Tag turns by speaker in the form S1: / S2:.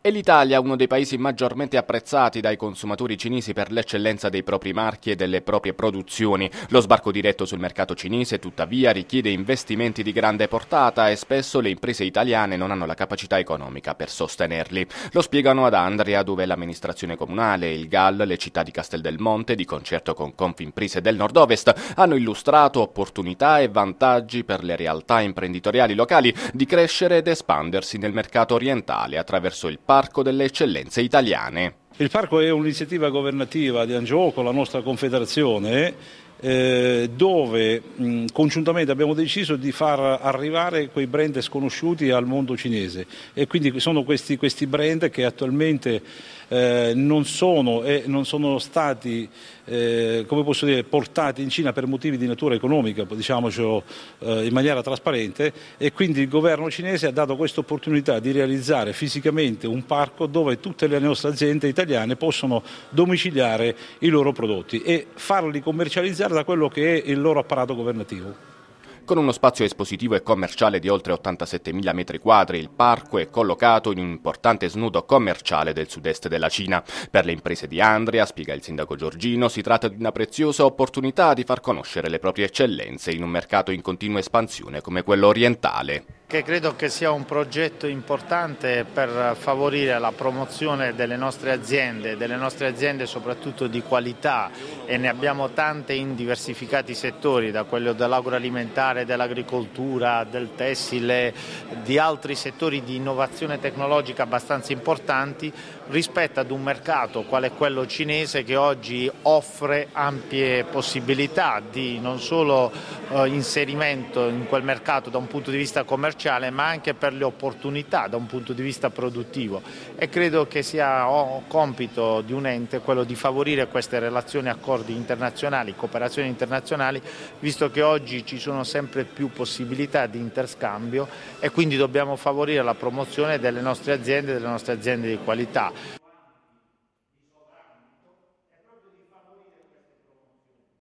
S1: È l'Italia uno dei paesi maggiormente apprezzati dai consumatori cinesi per l'eccellenza dei propri marchi e delle proprie produzioni. Lo sbarco diretto sul mercato cinese tuttavia richiede investimenti di grande portata e spesso le imprese italiane non hanno la capacità economica per sostenerli. Lo spiegano ad Andria dove l'amministrazione comunale, il GAL, le città di Castel del Monte, di concerto con Confimprese del Nord-Ovest, hanno illustrato opportunità e vantaggi per le realtà imprenditoriali locali di crescere ed espandersi nel mercato orientale
S2: attraverso il Parco delle Eccellenze Italiane. Il parco è un'iniziativa governativa di Angio con la nostra confederazione eh, dove congiuntamente abbiamo deciso di far arrivare quei brand sconosciuti al mondo cinese e quindi sono questi, questi brand che attualmente eh, non, sono, e non, sono, stati eh, dire, portati in Cina per motivi di natura economica, diciamocelo eh, in maniera trasparente e quindi il governo cinese ha dato questa opportunità di realizzare fisicamente un parco dove tutte le nostre aziende italiane possono domiciliare i loro prodotti e farli commercializzare da quello che è il loro apparato governativo. Con uno
S1: spazio espositivo e commerciale di oltre 87.000 metri quadri, il parco è collocato in un importante snodo commerciale del sud-est della Cina. Per le imprese di Andria, spiega il sindaco Giorgino, si tratta di una preziosa opportunità di far conoscere le proprie eccellenze in un mercato in continua espansione come quello orientale
S3: che credo che sia un progetto importante per favorire la promozione delle nostre aziende, delle nostre aziende soprattutto di qualità e ne abbiamo tante in diversificati settori, da quello dell'agroalimentare, dell'agricoltura, del tessile, di altri settori di innovazione tecnologica abbastanza importanti rispetto ad un mercato quale quello cinese che oggi offre ampie possibilità di non solo eh, inserimento in quel mercato da un punto di vista commerciale, commerciale ma anche per le opportunità da un punto di vista produttivo e credo che sia compito di un ente quello di favorire queste relazioni, accordi internazionali, cooperazioni internazionali, visto che oggi ci sono sempre più possibilità di interscambio e quindi dobbiamo favorire la promozione delle nostre aziende, e delle nostre aziende di qualità.